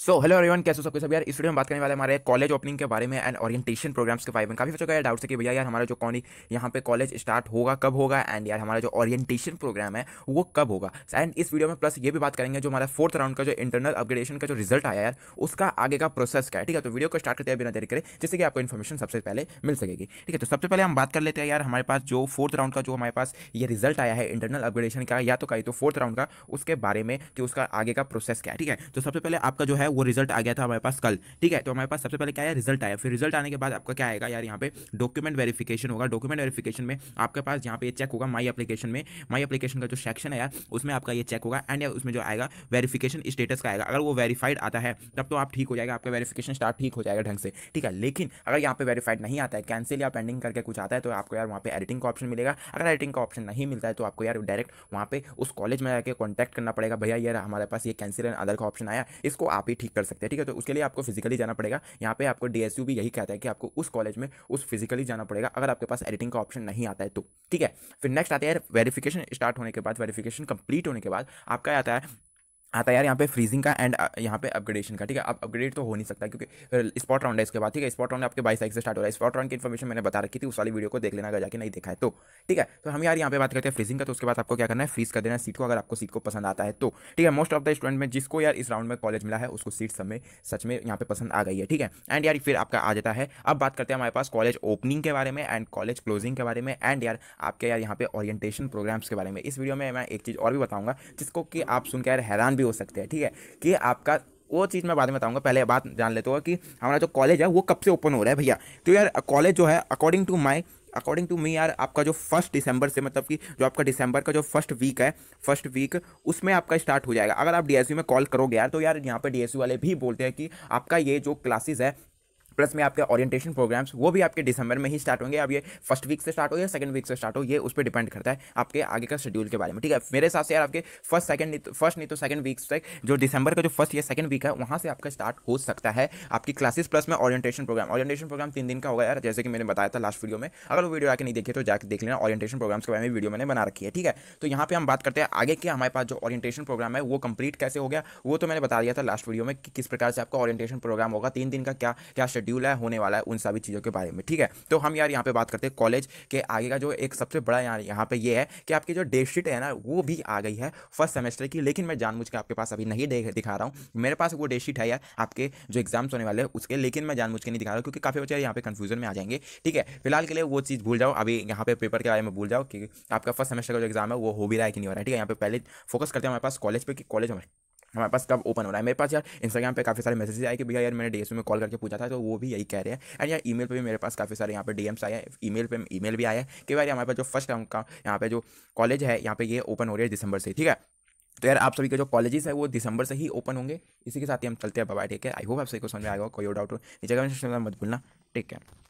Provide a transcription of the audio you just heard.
so hello everyone कैसे सबके सब यार इस वीडियो में बात करने वाले हमारे कॉलेज ओपनिंग के बारे में एंड ओरिएंटेशन प्रोग्राम्स के बारे में काफी सोचा है डाउट है कि भैया यार हमारा जो कौन यहाँ पे कॉलेज स्टार्ट होगा कब होगा एंड यार हमारा जो ओरिएंटेशन प्रोग्राम है वो कब होगा एंड इस वीडियो में प्लस ये भी बात करेंगे जो हमारा फोर्थ राउंड का जो इंटरनल अपग्रेडेशन का जो रिजल्ट आया यार उसका आगे का प्रोसेस क्या है ठीक है तो वीडियो को स्टार्ट करते हैं बिना देरी करें जिससे कि आपको इन्फॉर्मेशन सबसे पहले मिल सकेगी ठीक है तो सबसे पहले हम बात कर लेते हैं यार हमारे पास जो फोर्थ राउंड का जो हमारे पास ये रिजल्ट आया है इंटरनल अपग्रेडेशन का या तो कहीं तो फोर्थ राउंड का उसके बारे में कि उसका आगे का प्रोसेस क्या है ठीक है तो सबसे पहले आपका जो है वो रिजल्ट आ गया था हमारे पास कल ठीक है तो हमारे पास सबसे पहले क्या है रिजल्ट आया फिर रिजल्ट आने के बाद आपका क्या आएगा यार यहाँ पे डॉक्यूमेंट वेरिफिकेशन होगा डॉक्यूमेंट वेरिफिकेशन में आपके पास यहाँ पे चेक होगा माई एप्लीकेशन में माई अपलीकेशन का जो सेक्शन है उसमें आपका ये चेक होगा एंड उसमें जो आएगा वेरीफिकेशन स्टेटस का आएगा अगर वो वेरीफाइड आता है तब तो आप ठीक हो जाएगा आपका वेरीफिकेशन स्टार्ट ठीक हो जाएगा ढंग से ठीक है लेकिन अगर यहाँ पे वेरीफाइड नहीं आता है कैंसिल या पेंडिंग करके कुछ आता है तो आपको यार वहाँ पे एडिटिंग का ऑप्शन मिलेगा अगर एडिटिंग का ऑप्शन नहीं मिलता है तो आपको यार डायरेक्ट वहाँ पे उस कॉलेज में जाकर कॉन्टैक्ट करना पड़ेगा भैया यार हमारे पास ये कैंसिल एंड अदर का ऑप्शन आया इसको आप ही ठीक कर सकते हैं ठीक है तो उसके लिए आपको फिजिकली जाना पड़ेगा यहाँ पे आपको डी भी यही कहता है कि आपको उस कॉलेज में उस फिजिकली जाना पड़ेगा अगर आपके पास एडिटिंग का ऑप्शन नहीं आता है तो ठीक है फिर नेक्स्ट आता है वेरीफिकेशन स्टार्ट होने के बाद वेरीफिकेशन कंप्लीट होने के बाद आपका आता है आता है यार यहाँ पे फ्रीजिंग का एंड uh, यहाँ पे अपग्रेडेशन का ठीक है आप अपग्रेड तो हो नहीं सकता क्योंकि स्पॉट राउंड है इसके बाद ठीक है स्पॉट राउंड आपके बाईस तारीख से स्टार्ट हो रहा है स्पॉट राउंड की इन्फॉर्मेशन मैंने बता रखी थी उस वाली वीडियो को देख लेना अगर जाके नहीं देखा है तो ठीक है तो हम यार यहाँ पे बात करते हैं फ्रीजिंग का तो उसके बाद आपको क्या करना है फ्रीज कर देना सीट को अगर आपको सीट को पसंद आता है तो ठीक है मोस्ट ऑफ द स्टूडेंट में जिसको यार इस राउंड में कॉलेज मिला है उसको सीट सब में सच में यहाँ पे पसंद आ गई है ठीक है एंड यार फिर आपका आ जाता है अब बात करते हैं हमारे पास कॉलेज ओपनिंग के बारे में एंड कॉलेज क्लोजिंग के बारे में एंड यार आपके यार यहाँ पे ऑरिएटेशन प्रोग्राम्स के बारे में इस वीडियो में मैं एक चीज़ और भी बताऊंगा जिसको कि आप सुनकर हैरान भी हो सकते हैं ठीक है कि आपका वो चीज़ मैं बाद में बताऊंगा पहले बात जान लेते हो कि हमारा जो कॉलेज है वो कब से ओपन हो रहा है भैया तो यार कॉलेज जो है according to my according to me यार आपका जो फर्स्ट दिसंबर से मतलब कि जो आपका दिसंबर का जो फर्स्ट वीक है फर्स्ट वीक उसमें आपका स्टार्ट हो जाएगा अगर आप डी में कॉल करोगे यार तो यार यहाँ पर डीएसयू वाले भी बोलते हैं कि आपका ये जो क्लासेज है प्लस में आपके ओरिएंटेशन प्रोग्राम्स वो भी आपके दिसंबर में ही स्टार्ट होंगे अब ये फर्स्ट वीक से स्टार्ट हो या सेकंड वीक से स्टार्ट हो ये उस पर डिपेंड करता है आपके आगे का शेड्यूल के बारे में ठीक है मेरे हिसाब से यार आपके फर्स्ट सेकंड फर्स्ट नहीं तो सेकंड वीक तो तक जो दिसंबर का जो फर्स्ट या सेकंड वीक है वहाँ से आपका स्टार्ट हो सकता है आपकी क्लासेस प्लस में ऑरिएटेशन प्रोग्राम ओरिएंटेशन प्रोग्राम तीन दिन का होगा यार जैसे कि मैंने बताया था लास्ट वीडियो में अगर वो वीडियो आके नहीं देखे तो जाकर देख लेना ऑरिएटेशन प्रोग्राम्स के बारे में वीडियो मैंने बना रखी है ठीक है तो यहाँ पर हम बात करते हैं आगे के हमारे पास जो ऑरिएटेशन प्रोग्राम है वो कंप्लीट कैसे हो गया वो तो मैंने बता दिया था लास्ट वीडियो में कि किस प्रकार से आपका ऑरिएटेशन प्रोग्राम होगा तीन दिन का क्या क्या शेड्यूल शेड्यूल है होने वाला है उन सभी चीज़ों के बारे में ठीक है तो हम यार यहाँ पे बात करते हैं कॉलेज के आगे का जो एक सबसे बड़ा यार यहाँ पे ये है कि आपकी जो डेट शीट है ना वो भी आ गई है फर्स्ट सेमेस्टर की लेकिन मैं जानबूझ के आपके पास अभी नहीं दिखा रहा हूँ मेरे पास वो डेट शीट है यार आपके जो एग्जाम्स होने वाले हैं उसके लेकिन मैं जानबूझ के नहीं दिखा रहा हूँ क्योंकि काफ़ी बच्चे यहाँ पे कन्फ्यूजन में आ जाएंगे ठीक है फिलहाल के लिए वो चीज़ भूल जाओ अभी यहाँ पे पेपर के बारे में भूल जाओ कि आपका फर्स्ट सेमेस्टर का जो एग्जाम है वो हो भी रहा है कि नहीं हो रहा है ठीक है यहाँ पे पहले फोकस करते हैं हमारे पास कॉलेज पर कि कॉलेज हमारे हमारे पास कब ओपन हो रहा है मेरे पास यार इंस्टाग्राम पे काफ़ी सारे मैसेजेस आए कि भैया यार मैंने डीएसयू में कॉल करके पूछा था तो वो भी यही कह रहे हैं एंड यार ईमेल पे भी मेरे पास काफ़ी सारे यहाँ पे डीएम्स आए हैं मेल ई मेल भी आया है कि भाई हमारे पास जो फर्स्ट राउंड का यहाँ पे जो कॉलेज है यहाँ पे ये ओपन हो रही है दिसंबर से ठीक है तो यार आप सभी के जो कॉलेजेस है वो दिसंबर से ही ओपन होंगे इसी के साथ ही हम चलते हैं बाबा ठीक है आई होप आप सभी को समझ में आएगा कोई डाउट हो नीचे का मत भूलना ठीक है